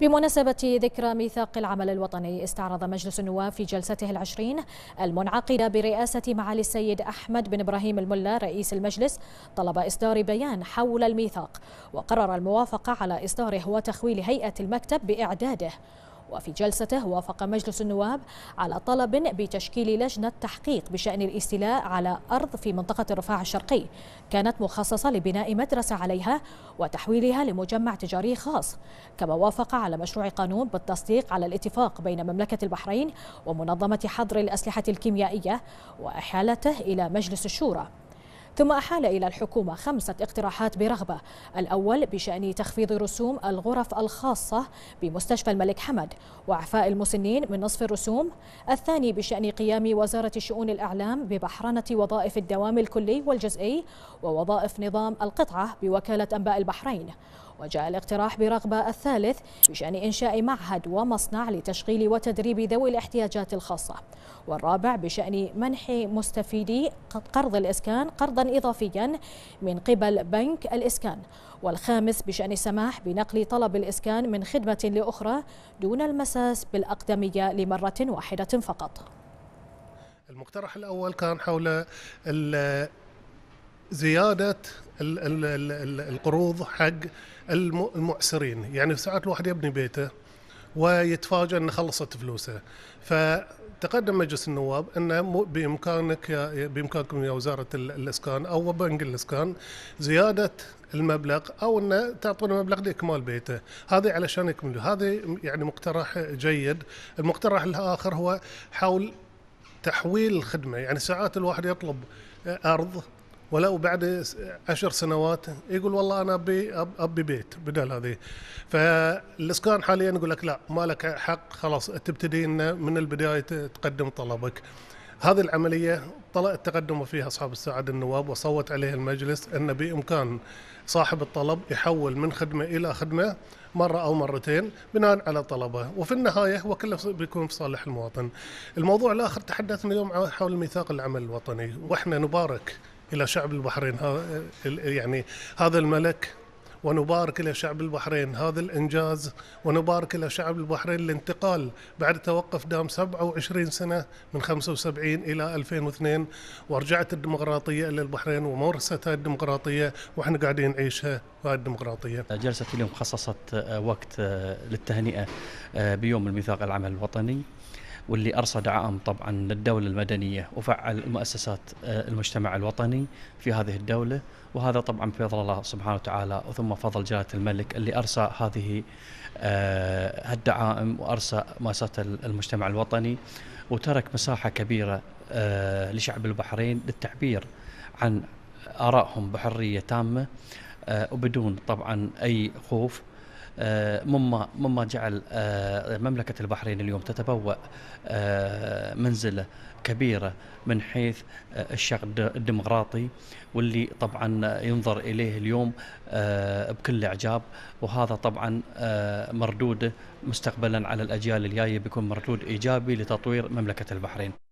بمناسبة ذكرى ميثاق العمل الوطني استعرض مجلس النواب في جلسته العشرين المنعقدة برئاسة معالي السيد أحمد بن إبراهيم الملا رئيس المجلس طلب إصدار بيان حول الميثاق وقرر الموافقة على إصداره وتخويل هيئة المكتب بإعداده وفي جلسته وافق مجلس النواب على طلب بتشكيل لجنة تحقيق بشأن الاستيلاء على أرض في منطقة الرفاع الشرقي كانت مخصصة لبناء مدرسة عليها وتحويلها لمجمع تجاري خاص كما وافق على مشروع قانون بالتصديق على الاتفاق بين مملكة البحرين ومنظمة حظر الأسلحة الكيميائية وإحالته إلى مجلس الشورى ثم أحال إلى الحكومة خمسة اقتراحات برغبة الأول بشأن تخفيض رسوم الغرف الخاصة بمستشفى الملك حمد وإعفاء المسنين من نصف الرسوم الثاني بشأن قيام وزارة شؤون الإعلام ببحرنة وظائف الدوام الكلي والجزئي ووظائف نظام القطعة بوكالة أنباء البحرين وجاء الاقتراح برغبة الثالث بشأن إنشاء معهد ومصنع لتشغيل وتدريب ذوي الاحتياجات الخاصة والرابع بشأن منح مستفيدي قرض الإسكان قرضا إضافيا من قبل بنك الإسكان والخامس بشأن السماح بنقل طلب الإسكان من خدمة لأخرى دون المساس بالأقدمية لمرة واحدة فقط المقترح الأول كان حول زياده القروض حق المعسرين يعني ساعات الواحد يبني بيته ويتفاجأ أنه خلصت فلوسه فتقدم مجلس النواب أنه بإمكانك بإمكانكم يا وزارة الإسكان أو بنك الإسكان زيادة المبلغ أو أنه تعطون مبلغ لإكمال بيته هذه علشان يكملوا هذا يعني مقترح جيد المقترح الآخر هو حول تحويل الخدمة يعني ساعات الواحد يطلب أرض ولو بعد عشر سنوات يقول والله انا ابي ابي بيت بدل هذه فالاسكان حاليا يقول لك لا ما لك حق خلاص تبتدي من البدايه تقدم طلبك هذه العملية تقدموا فيها أصحاب السعادة النواب وصوت عليها المجلس أن بإمكان صاحب الطلب يحول من خدمة إلى خدمة مرة أو مرتين بناء على طلبه وفي النهاية هو كله بيكون في صالح المواطن الموضوع الآخر تحدثنا اليوم حول ميثاق العمل الوطني وإحنا نبارك إلى شعب البحرين يعني هذا الملك ونبارك إلى شعب البحرين هذا الإنجاز ونبارك إلى شعب البحرين الانتقال بعد توقف دام 27 سنة من 75 إلى 2002 ورجعت الديمقراطية إلى البحرين ومورستها الديمقراطية وإحنا قاعدين نعيشها هاي الديمقراطية جلسة اليوم خصصت آه، وقت آه، للتهنئة آه، بيوم الميثاق العمل الوطني واللي ارصى دعائم طبعا للدوله المدنيه وفعل مؤسسات آه، المجتمع الوطني في هذه الدوله وهذا طبعا بفضل الله سبحانه وتعالى وثم فضل جلاله الملك اللي ارسى هذه آه، الدعائم وارسى مؤسسات المجتمع الوطني وترك مساحه كبيره آه، لشعب البحرين للتعبير عن ارائهم بحريه تامه وبدون طبعا اي خوف آه، مما مما جعل آه، مملكة البحرين اليوم تتبوأ آه، منزلة كبيرة من حيث الشق الديمقراطي واللي طبعا ينظر إليه اليوم بكل إعجاب وهذا طبعا مردوده مستقبلا على الأجيال الجاية بيكون مردود إيجابي لتطوير مملكة البحرين